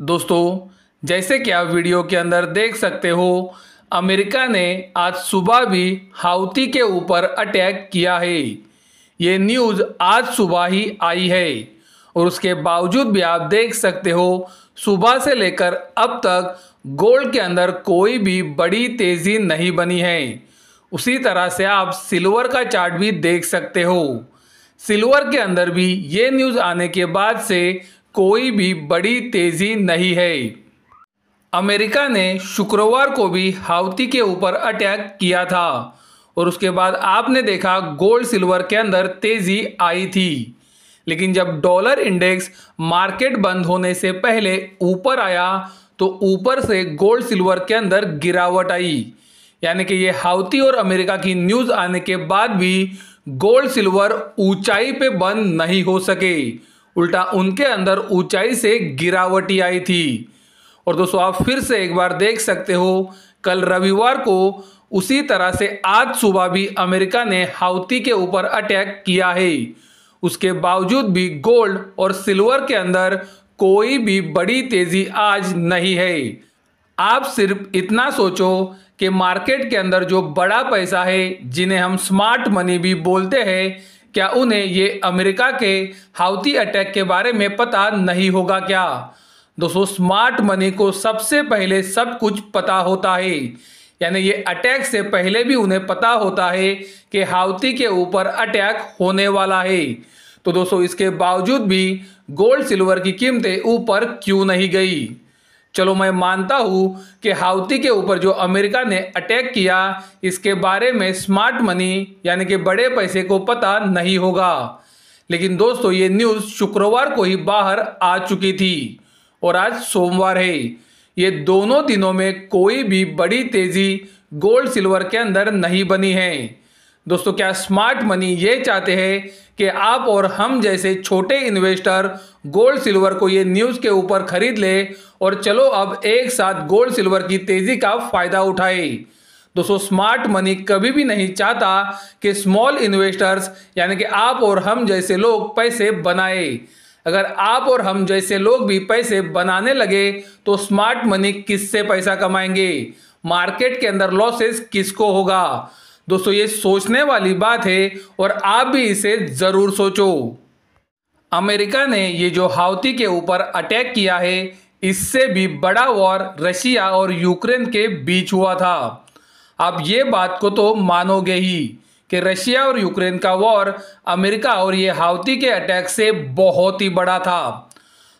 दोस्तों जैसे कि आप वीडियो के अंदर देख सकते हो अमेरिका ने आज सुबह भी हाउती के ऊपर अटैक किया है ये न्यूज़ आज सुबह ही आई है और उसके बावजूद भी आप देख सकते हो सुबह से लेकर अब तक गोल्ड के अंदर कोई भी बड़ी तेज़ी नहीं बनी है उसी तरह से आप सिल्वर का चार्ट भी देख सकते हो सिल्वर के अंदर भी ये न्यूज़ आने के बाद से कोई भी बड़ी तेजी नहीं है अमेरिका ने शुक्रवार को भी हाउती के ऊपर अटैक किया था और उसके बाद आपने देखा गोल्ड सिल्वर के अंदर तेजी आई थी लेकिन जब डॉलर इंडेक्स मार्केट बंद होने से पहले ऊपर आया तो ऊपर से गोल्ड सिल्वर के अंदर गिरावट आई यानी कि ये हाउती और अमेरिका की न्यूज़ आने के बाद भी गोल्ड सिल्वर ऊंचाई पे बंद नहीं हो सके उल्टा उनके अंदर ऊंचाई से गिरावटी आई थी और दोस्तों आप फिर से एक बार देख सकते हो कल रविवार को उसी तरह से आज सुबह भी अमेरिका ने हाउती के ऊपर अटैक किया है उसके बावजूद भी गोल्ड और सिल्वर के अंदर कोई भी बड़ी तेजी आज नहीं है आप सिर्फ इतना सोचो कि मार्केट के अंदर जो बड़ा पैसा है जिन्हें हम स्मार्ट मनी भी बोलते हैं क्या उन्हें ये अमेरिका के हाउती अटैक के बारे में पता नहीं होगा क्या दोस्तों स्मार्ट मनी को सबसे पहले सब कुछ पता होता है यानी ये अटैक से पहले भी उन्हें पता होता है कि हाउती के ऊपर अटैक होने वाला है तो दोस्तों इसके बावजूद भी गोल्ड सिल्वर की कीमतें ऊपर क्यों नहीं गई चलो मैं मानता हूँ कि हाउती के ऊपर जो अमेरिका ने अटैक किया इसके बारे में स्मार्ट मनी यानी कि बड़े पैसे को पता नहीं होगा लेकिन दोस्तों ये न्यूज़ शुक्रवार को ही बाहर आ चुकी थी और आज सोमवार है ये दोनों दिनों में कोई भी बड़ी तेज़ी गोल्ड सिल्वर के अंदर नहीं बनी है दोस्तों क्या स्मार्ट मनी ये चाहते हैं कि आप और हम जैसे छोटे इन्वेस्टर गोल्ड सिल्वर को ये न्यूज़ के ऊपर खरीद ले और चलो अब एक साथ गोल्ड सिल्वर की तेज़ी का फ़ायदा उठाए दोस्तों स्मार्ट मनी कभी भी नहीं चाहता कि स्मॉल इन्वेस्टर्स यानी कि आप और हम जैसे लोग पैसे बनाए अगर आप और हम जैसे लोग भी पैसे बनाने लगे तो स्मार्ट मनी किससे पैसा कमाएंगे मार्केट के अंदर लॉसेस किसको होगा दोस्तों ये सोचने वाली बात है और आप भी इसे ज़रूर सोचो अमेरिका ने ये जो हाउती के ऊपर अटैक किया है इससे भी बड़ा वॉर रशिया और यूक्रेन के बीच हुआ था आप ये बात को तो मानोगे ही कि रशिया और यूक्रेन का वॉर अमेरिका और ये हाउती के अटैक से बहुत ही बड़ा था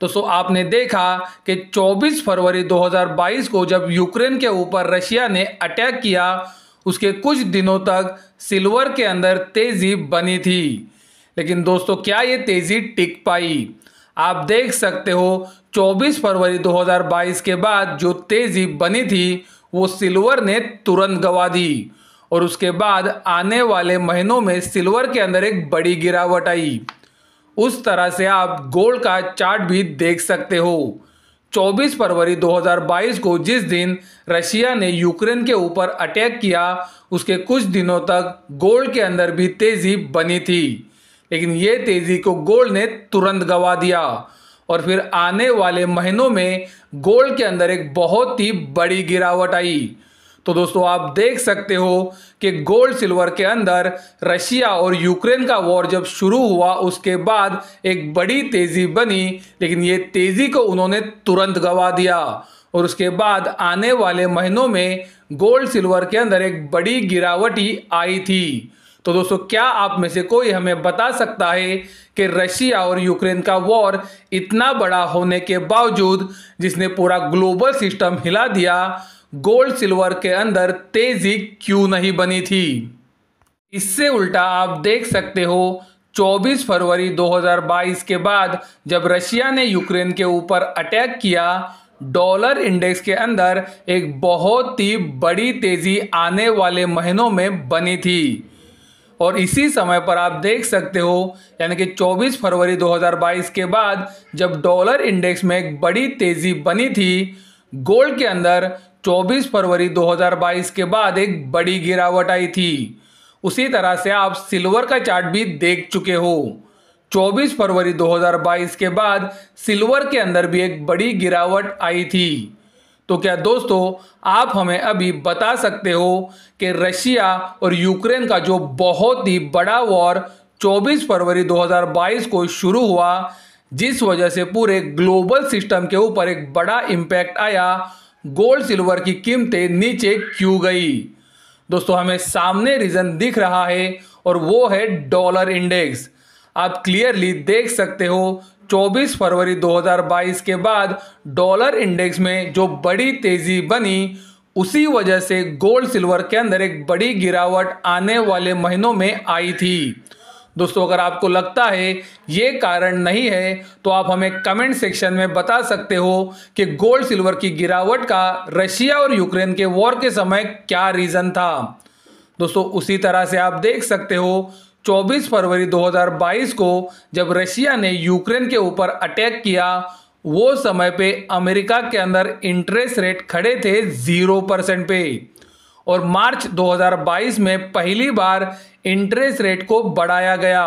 दोस्तों आपने देखा कि 24 फरवरी 2022 को जब यूक्रेन के ऊपर रशिया ने अटैक किया उसके कुछ दिनों तक सिल्वर के अंदर तेज़ी बनी थी लेकिन दोस्तों क्या ये तेज़ी टिक पाई आप देख सकते हो 24 फरवरी 2022 के बाद जो तेज़ी बनी थी वो सिल्वर ने तुरंत गवा दी और उसके बाद आने वाले महीनों में सिल्वर के अंदर एक बड़ी गिरावट आई उस तरह से आप गोल्ड का चार्ट भी देख सकते हो 24 फरवरी 2022 को जिस दिन रशिया ने यूक्रेन के ऊपर अटैक किया उसके कुछ दिनों तक गोल्ड के अंदर भी तेज़ी बनी थी लेकिन ये तेज़ी को गोल्ड ने तुरंत गवा दिया और फिर आने वाले महीनों में गोल्ड के अंदर एक बहुत ही बड़ी गिरावट आई तो दोस्तों आप देख सकते हो कि गोल्ड सिल्वर के अंदर रशिया और यूक्रेन का वॉर जब शुरू हुआ उसके बाद एक बड़ी तेज़ी बनी लेकिन ये तेज़ी को उन्होंने तुरंत गवा दिया और उसके बाद आने वाले महीनों में गोल्ड सिल्वर के अंदर एक बड़ी गिरावट ही आई थी तो दोस्तों क्या आप में से कोई हमें बता सकता है कि रशिया और यूक्रेन का वॉर इतना बड़ा होने के बावजूद जिसने पूरा ग्लोबल सिस्टम हिला दिया गोल्ड सिल्वर के अंदर तेजी क्यों नहीं बनी थी इससे उल्टा आप देख सकते हो 24 फरवरी 2022 के बाद जब रशिया ने यूक्रेन के ऊपर अटैक किया डॉलर इंडेक्स के अंदर एक बहुत ही बड़ी तेजी आने वाले महीनों में बनी थी और इसी समय पर आप देख सकते हो यानी कि 24 फरवरी 2022 के बाद जब डॉलर इंडेक्स में एक बड़ी तेजी बनी थी गोल्ड के अंदर 24 फरवरी 2022 के बाद एक बड़ी गिरावट आई थी उसी तरह से आप सिल्वर का चार्ट भी देख चुके हो 24 फरवरी 2022 के बाद सिल्वर के अंदर भी एक बड़ी गिरावट आई थी तो क्या दोस्तों आप हमें अभी बता सकते हो कि रशिया और यूक्रेन का जो बहुत ही बड़ा वॉर 24 फरवरी 2022 को शुरू हुआ जिस वजह से पूरे ग्लोबल सिस्टम के ऊपर एक बड़ा इम्पैक्ट आया गोल्ड सिल्वर की कीमतें नीचे क्यों गई दोस्तों हमें सामने रीज़न दिख रहा है और वो है डॉलर इंडेक्स आप क्लियरली देख सकते हो 24 फरवरी 2022 के बाद डॉलर इंडेक्स में जो बड़ी तेज़ी बनी उसी वजह से गोल्ड सिल्वर के अंदर एक बड़ी गिरावट आने वाले महीनों में आई थी दोस्तों अगर आपको लगता है ये कारण नहीं है तो आप हमें कमेंट सेक्शन में बता सकते हो कि गोल्ड सिल्वर की गिरावट का रशिया और यूक्रेन के वॉर के समय क्या रीज़न था दोस्तों उसी तरह से आप देख सकते हो 24 फरवरी 2022 को जब रशिया ने यूक्रेन के ऊपर अटैक किया वो समय पे अमेरिका के अंदर इंटरेस्ट रेट खड़े थे ज़ीरो परसेंट पे और मार्च 2022 में पहली बार इंटरेस्ट रेट को बढ़ाया गया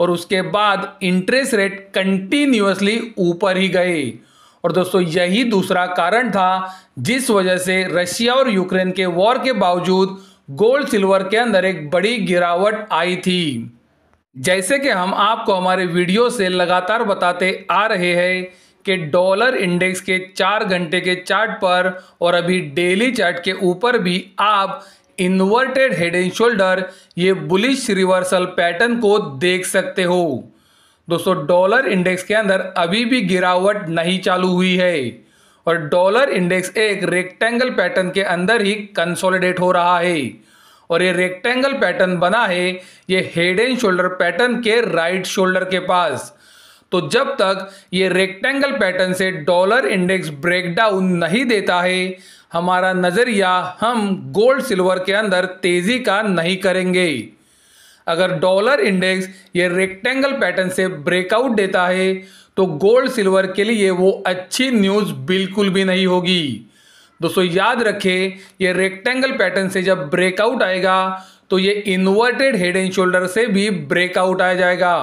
और उसके बाद इंटरेस्ट रेट कंटिन्यूसली ऊपर ही गए और दोस्तों यही दूसरा कारण था जिस वजह से रशिया और यूक्रेन के वॉर के बावजूद गोल्ड सिल्वर के अंदर एक बड़ी गिरावट आई थी जैसे कि हम आपको हमारे वीडियो से लगातार बताते आ रहे हैं कि डॉलर इंडेक्स के चार घंटे के चार्ट पर और अभी डेली चार्ट के ऊपर भी आप इन्वर्टेड हेड एंड शोल्डर ये बुलिश रिवर्सल पैटर्न को देख सकते हो दोस्तों डॉलर इंडेक्स के अंदर अभी भी गिरावट नहीं चालू हुई है और डॉलर इंडेक्स एक रेक्टेंगल पैटर्न के अंदर ही कंसोलिडेट हो रहा है और ये रेक्टेंगल पैटर्न बना है ये हेड एंड शोल्डर पैटर्न के राइट शोल्डर के पास तो जब तक ये रेक्टेंगल पैटर्न से डॉलर इंडेक्स ब्रेकडाउन नहीं देता है हमारा नज़रिया हम गोल्ड सिल्वर के अंदर तेज़ी का नहीं करेंगे अगर डॉलर इंडेक्स ये रेक्टेंगल पैटर्न से ब्रेकआउट देता है तो गोल्ड सिल्वर के लिए वो अच्छी न्यूज़ बिल्कुल भी नहीं होगी दोस्तों याद रखें ये रेक्टेंगल पैटर्न से जब ब्रेकआउट आएगा तो ये इन्वर्टेड हेड एंड शोल्डर से भी ब्रेकआउट आ जाएगा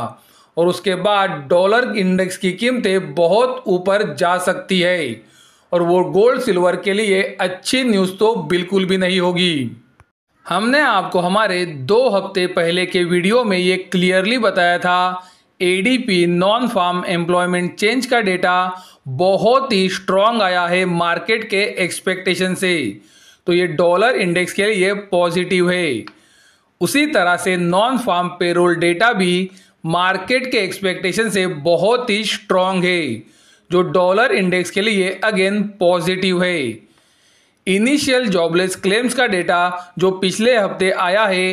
और उसके बाद डॉलर इंडेक्स की कीमतें बहुत ऊपर जा सकती है और वो गोल्ड सिल्वर के लिए अच्छी न्यूज़ तो बिल्कुल भी नहीं होगी हमने आपको हमारे दो हफ्ते पहले के वीडियो में ये क्लियरली बताया था ADP non farm employment change का डेटा बहुत ही स्ट्रांग आया है मार्केट के एक्सपेक्टेशन से तो ये डॉलर इंडेक्स के लिए पॉजिटिव है उसी तरह से नॉन फार्म पेरोल डेटा भी मार्केट के एक्सपेक्टेशन से बहुत ही स्ट्रांग है जो डॉलर इंडेक्स के लिए अगेन पॉजिटिव है इनिशियल जॉबलेस क्लेम्स का डेटा जो पिछले हफ्ते आया है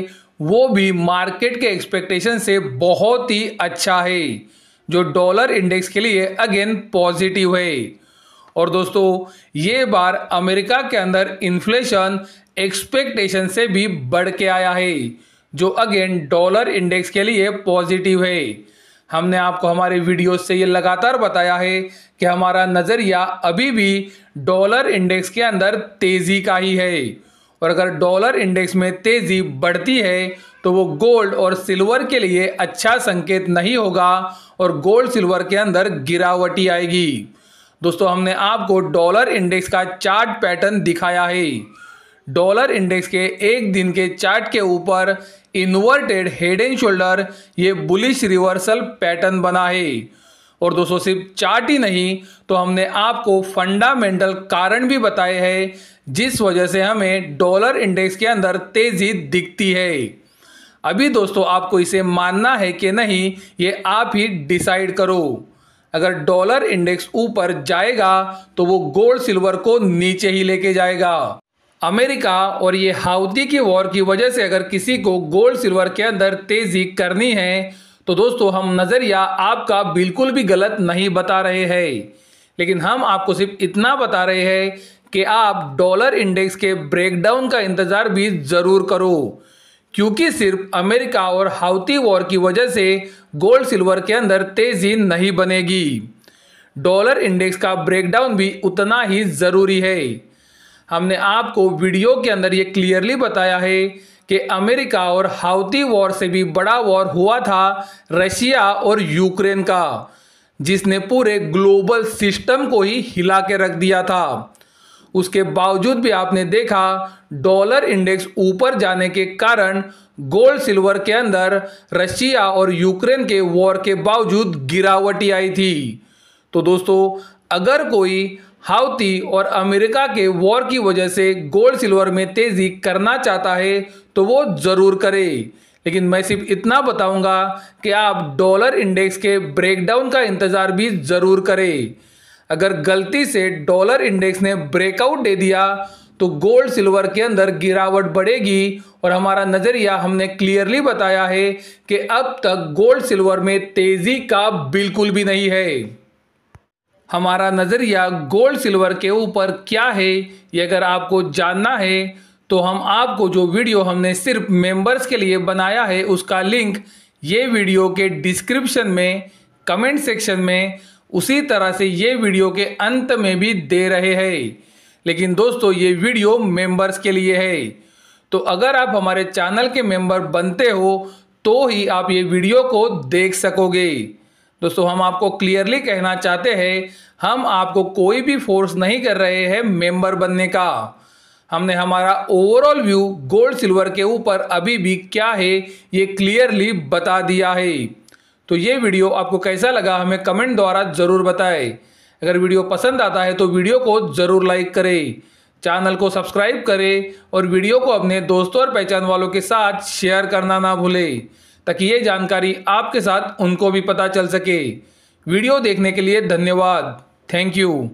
वो भी मार्केट के एक्सपेक्टेशन से बहुत ही अच्छा है जो डॉलर इंडेक्स के लिए अगेन पॉजिटिव है और दोस्तों ये बार अमेरिका के अंदर इन्फ्लेशन एक्सपेक्टेशन से भी बढ़ के आया है जो अगेन डॉलर इंडेक्स के लिए पॉजिटिव है हमने आपको हमारे वीडियोस से ये लगातार बताया है कि हमारा नज़रिया अभी भी डॉलर इंडेक्स के अंदर तेज़ी का ही है और अगर डॉलर इंडेक्स में तेज़ी बढ़ती है तो वो गोल्ड और सिल्वर के लिए अच्छा संकेत नहीं होगा और गोल्ड सिल्वर के अंदर गिरावटी आएगी दोस्तों हमने आपको डॉलर इंडेक्स का चार्ट पैटर्न दिखाया है डॉलर इंडेक्स के एक दिन के चार्ट के ऊपर इन्वर्टेड हेड एंड शोल्डर ये बुलिश रिवर्सल पैटर्न बना है और दोस्तों सिर्फ चार्ट ही नहीं तो हमने आपको फंडामेंटल कारण भी बताए हैं जिस वजह से हमें डॉलर इंडेक्स के अंदर तेजी दिखती है अभी दोस्तों आपको इसे मानना है कि नहीं ये आप ही डिसाइड करो अगर डॉलर इंडेक्स ऊपर जाएगा तो वो गोल्ड सिल्वर को नीचे ही लेके जाएगा अमेरिका और ये हाउती की वॉर की वजह से अगर किसी को गोल्ड सिल्वर के अंदर तेज़ी करनी है तो दोस्तों हम नज़रिया आपका बिल्कुल भी गलत नहीं बता रहे हैं लेकिन हम आपको सिर्फ इतना बता रहे हैं कि आप डॉलर इंडेक्स के ब्रेकडाउन का इंतज़ार भी ज़रूर करो क्योंकि सिर्फ अमेरिका और हाउती वॉर की वजह से गोल्ड सिल्वर के अंदर तेज़ी नहीं बनेगी डॉलर इंडेक्स का ब्रेकडाउन भी उतना ही ज़रूरी है हमने आपको वीडियो के अंदर ये क्लियरली बताया है कि अमेरिका और हाउती वॉर से भी बड़ा वॉर हुआ था रशिया और यूक्रेन का जिसने पूरे ग्लोबल सिस्टम को ही हिला के रख दिया था उसके बावजूद भी आपने देखा डॉलर इंडेक्स ऊपर जाने के कारण गोल्ड सिल्वर के अंदर रशिया और यूक्रेन के वॉर के बावजूद गिरावटी आई थी तो दोस्तों अगर कोई हाउती और अमेरिका के वॉर की वजह से गोल्ड सिल्वर में तेज़ी करना चाहता है तो वो ज़रूर करे लेकिन मैं सिर्फ इतना बताऊंगा कि आप डॉलर इंडेक्स के ब्रेकडाउन का इंतज़ार भी ज़रूर करें अगर गलती से डॉलर इंडेक्स ने ब्रेकआउट दे दिया तो गोल्ड सिल्वर के अंदर गिरावट बढ़ेगी और हमारा नज़रिया हमने क्लियरली बताया है कि अब तक गोल्ड सिल्वर में तेज़ी का बिल्कुल भी नहीं है हमारा नज़रिया गोल्ड सिल्वर के ऊपर क्या है ये अगर आपको जानना है तो हम आपको जो वीडियो हमने सिर्फ मेंबर्स के लिए बनाया है उसका लिंक ये वीडियो के डिस्क्रिप्शन में कमेंट सेक्शन में उसी तरह से ये वीडियो के अंत में भी दे रहे हैं लेकिन दोस्तों ये वीडियो मेंबर्स के लिए है तो अगर आप हमारे चैनल के मेंबर बनते हो तो ही आप ये वीडियो को देख सकोगे दोस्तों हम आपको क्लियरली कहना चाहते हैं हम आपको कोई भी फोर्स नहीं कर रहे हैं मेंबर बनने का हमने हमारा ओवरऑल व्यू गोल्ड सिल्वर के ऊपर अभी भी क्या है ये क्लियरली बता दिया है तो ये वीडियो आपको कैसा लगा हमें कमेंट द्वारा ज़रूर बताएं अगर वीडियो पसंद आता है तो वीडियो को ज़रूर लाइक करें चैनल को सब्सक्राइब करें और वीडियो को अपने दोस्तों और पहचान वालों के साथ शेयर करना ना भूलें ताकि ये जानकारी आपके साथ उनको भी पता चल सके वीडियो देखने के लिए धन्यवाद थैंक यू